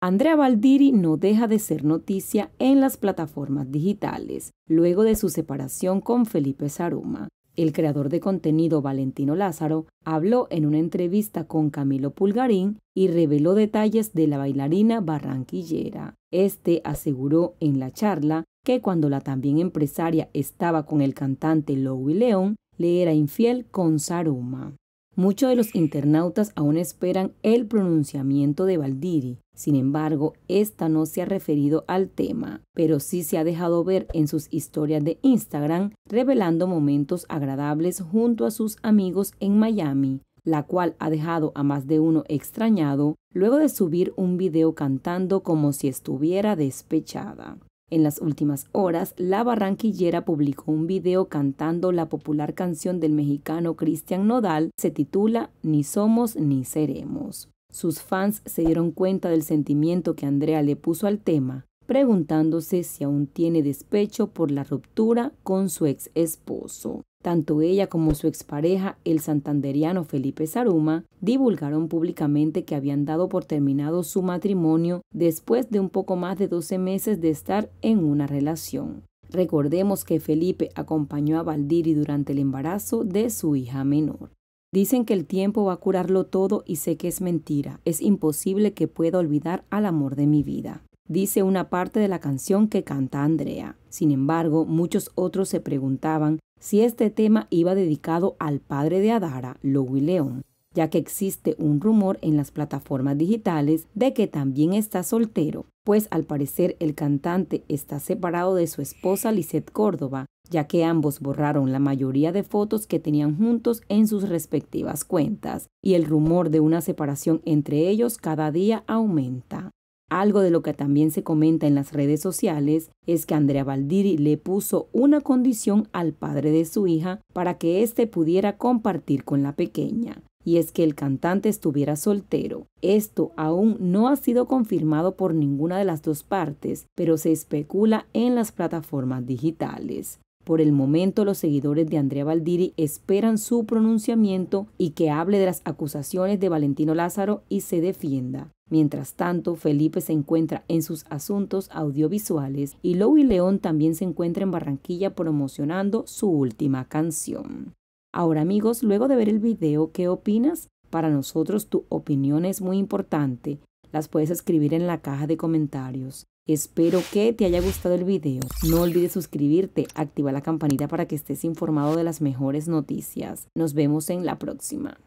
Andrea Baldiri no deja de ser noticia en las plataformas digitales, luego de su separación con Felipe Saruma. El creador de contenido Valentino Lázaro habló en una entrevista con Camilo Pulgarín y reveló detalles de la bailarina barranquillera. Este aseguró en la charla que cuando la también empresaria estaba con el cantante Louis León, le era infiel con Saruma. Muchos de los internautas aún esperan el pronunciamiento de Valdiri. Sin embargo, esta no se ha referido al tema, pero sí se ha dejado ver en sus historias de Instagram, revelando momentos agradables junto a sus amigos en Miami, la cual ha dejado a más de uno extrañado luego de subir un video cantando como si estuviera despechada. En las últimas horas, la barranquillera publicó un video cantando la popular canción del mexicano Cristian Nodal, se titula Ni somos ni seremos. Sus fans se dieron cuenta del sentimiento que Andrea le puso al tema preguntándose si aún tiene despecho por la ruptura con su ex esposo. Tanto ella como su expareja, el santanderiano Felipe Saruma, divulgaron públicamente que habían dado por terminado su matrimonio después de un poco más de 12 meses de estar en una relación. Recordemos que Felipe acompañó a Valdiri durante el embarazo de su hija menor. Dicen que el tiempo va a curarlo todo y sé que es mentira. Es imposible que pueda olvidar al amor de mi vida dice una parte de la canción que canta Andrea. Sin embargo, muchos otros se preguntaban si este tema iba dedicado al padre de Adara, Louis León, ya que existe un rumor en las plataformas digitales de que también está soltero, pues al parecer el cantante está separado de su esposa Lisette Córdoba, ya que ambos borraron la mayoría de fotos que tenían juntos en sus respectivas cuentas, y el rumor de una separación entre ellos cada día aumenta. Algo de lo que también se comenta en las redes sociales es que Andrea Valdiri le puso una condición al padre de su hija para que éste pudiera compartir con la pequeña, y es que el cantante estuviera soltero. Esto aún no ha sido confirmado por ninguna de las dos partes, pero se especula en las plataformas digitales. Por el momento, los seguidores de Andrea Valdiri esperan su pronunciamiento y que hable de las acusaciones de Valentino Lázaro y se defienda. Mientras tanto, Felipe se encuentra en sus asuntos audiovisuales y y León también se encuentra en Barranquilla promocionando su última canción. Ahora amigos, luego de ver el video, ¿qué opinas? Para nosotros tu opinión es muy importante. Las puedes escribir en la caja de comentarios. Espero que te haya gustado el video. No olvides suscribirte, activa la campanita para que estés informado de las mejores noticias. Nos vemos en la próxima.